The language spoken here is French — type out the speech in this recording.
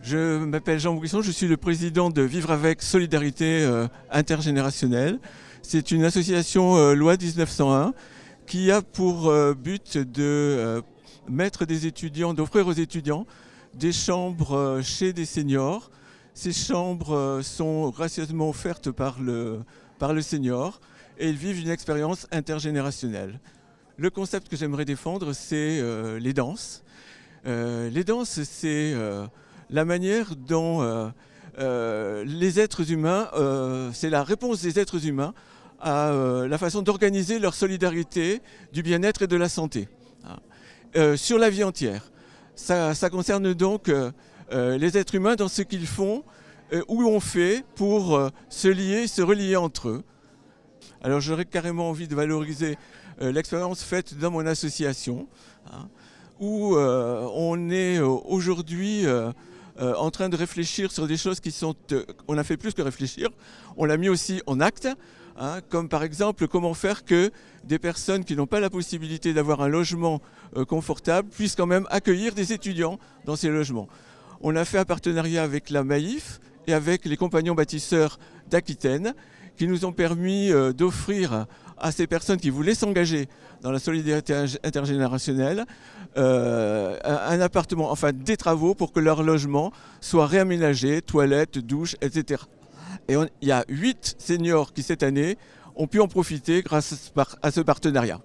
Je m'appelle Jean Bouisson, je suis le président de Vivre avec Solidarité euh, intergénérationnelle. C'est une association euh, loi 1901 qui a pour euh, but de mettre des étudiants, d'offrir aux étudiants des chambres chez des seniors. Ces chambres sont gracieusement offertes par le, par le senior et ils vivent une expérience intergénérationnelle. Le concept que j'aimerais défendre, c'est les danses. les danses, c'est la manière dont euh, euh, les êtres humains, euh, c'est la réponse des êtres humains à la façon d'organiser leur solidarité du bien-être et de la santé. Ah. sur la vie entière, ça, concerne donc les êtres humains dans ce qu'ils font, où on fait pour se lier, se relier entre eux. Alors j'aurais carrément envie de valoriser l'expérience faite dans mon association, hein, où on est aujourd'hui euh, en train de réfléchir sur des choses qui sont... Euh, on a fait plus que réfléchir, on l'a mis aussi en acte, hein, comme par exemple comment faire que des personnes qui n'ont pas la possibilité d'avoir un logement euh, confortable puissent quand même accueillir des étudiants dans ces logements. On a fait un partenariat avec la MAIF et avec les compagnons bâtisseurs d'Aquitaine qui nous ont permis d'offrir à ces personnes qui voulaient s'engager dans la solidarité intergénérationnelle euh, un appartement, enfin des travaux pour que leur logement soit réaménagé, toilettes, douches, etc. Et il y a huit seniors qui cette année ont pu en profiter grâce à ce partenariat.